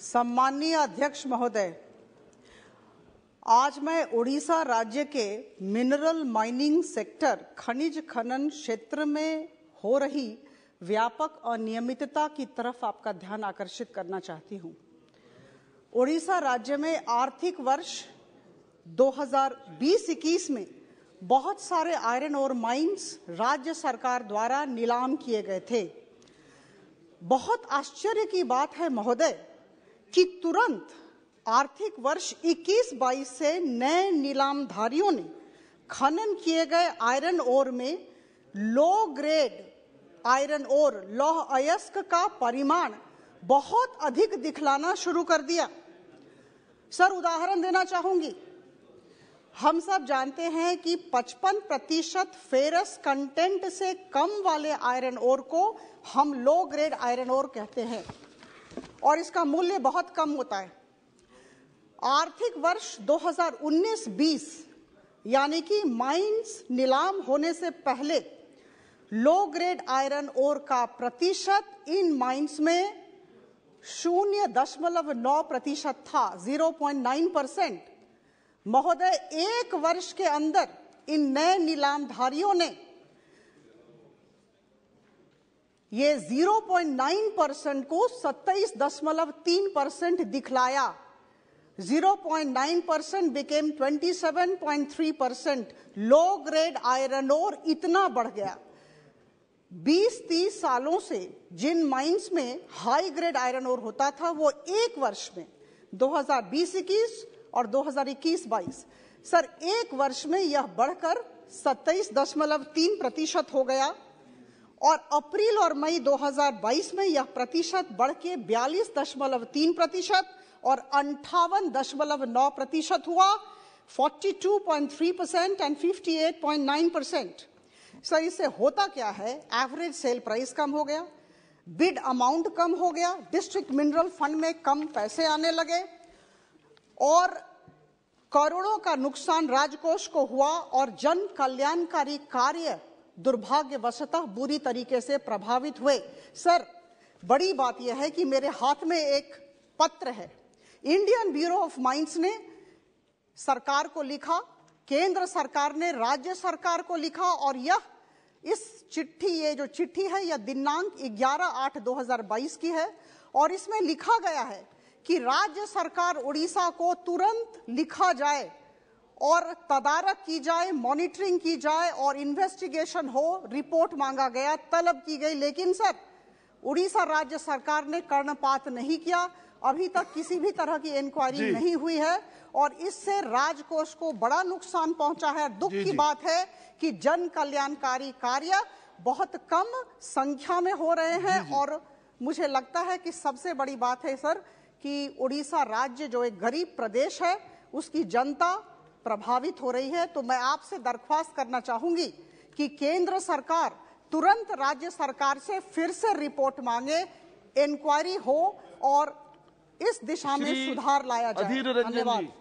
सम्माननीय अध्यक्ष महोदय आज मैं उड़ीसा राज्य के मिनरल माइनिंग सेक्टर खनिज खनन क्षेत्र में हो रही व्यापक अनियमितता की तरफ आपका ध्यान आकर्षित करना चाहती हूं। उड़ीसा राज्य में आर्थिक वर्ष 2020-21 में बहुत सारे आयरन और माइंस राज्य सरकार द्वारा नीलाम किए गए थे बहुत आश्चर्य की बात है महोदय कि तुरंत आर्थिक वर्ष 21-22 से नए नीलामधारियों ने खनन किए गए आयरन ओर में लो ग्रेड आयरन ओर लौह अयस्क का परिमाण बहुत अधिक दिखलाना शुरू कर दिया सर उदाहरण देना चाहूंगी हम सब जानते हैं कि 55 प्रतिशत फेरस कंटेंट से कम वाले आयरन ओर को हम लो ग्रेड आयरन ओर कहते हैं और इसका मूल्य बहुत कम होता है आर्थिक वर्ष 2019-20 यानी कि माइंस नीलाम होने से पहले लो ग्रेड आयरन ओर का प्रतिशत इन माइंस में शून्य दशमलव नौ प्रतिशत था 0.9 परसेंट महोदय एक वर्ष के अंदर इन नए नीलामधारियों ने ये 0.9 परसेंट को 27.3 परसेंट दिखलाया 0.9 percent became 27.3 percent low grade iron और इतना बढ़ गया 20-30 सालों से जिन माइंस में हाई ग्रेड आयरन और होता था वो एक वर्ष में 2020-21 और 2021-22 सर एक वर्ष में यह बढ़कर 27.3 प्रतिशत हो गया और अप्रैल और मई 2022 में यह प्रतिशत बढ़ के बयालीस दशमलव तीन प्रतिशत और अंठावन दशमलव नौ प्रतिशत हुआ 42.3 परसेंट एंड 58.9 परसेंट सर इससे होता क्या है एवरेज सेल प्राइस कम हो गया बिड अमाउंट कम हो गया डिस्ट्रिक्ट मिनरल फंड में कम पैसे आने लगे और करोड़ों का नुकसान राजकोष को हुआ और जन कल्याणकारी कार्य दुर्भाग्यवशतः बुरी तरीके से प्रभावित हुए सर बड़ी बात यह है कि मेरे हाथ में एक पत्र है इंडियन ब्यूरो ऑफ माइंस ने सरकार को लिखा केंद्र सरकार ने राज्य सरकार को लिखा और यह इस चिट्ठी ये जो चिट्ठी है यह दिनांक 11 आठ 2022 की है और इसमें लिखा गया है कि राज्य सरकार उड़ीसा को तुरंत लिखा जाए और तदारक की जाए मॉनिटरिंग की जाए और इन्वेस्टिगेशन हो रिपोर्ट मांगा गया तलब की गई लेकिन सर उड़ीसा राज्य सरकार ने कर्णपात नहीं किया अभी तक किसी भी तरह की इंक्वायरी नहीं हुई है और इससे राजकोष को बड़ा नुकसान पहुंचा है दुख की बात है कि जन कल्याणकारी कार्य बहुत कम संख्या में हो रहे हैं और मुझे लगता है कि सबसे बड़ी बात है सर कि उड़ीसा राज्य जो एक गरीब प्रदेश है उसकी जनता प्रभावित हो रही है तो मैं आपसे दरख्वास्त करना चाहूंगी कि केंद्र सरकार तुरंत राज्य सरकार से फिर से रिपोर्ट मांगे इंक्वायरी हो और इस दिशा में सुधार लाया जाए धन्यवाद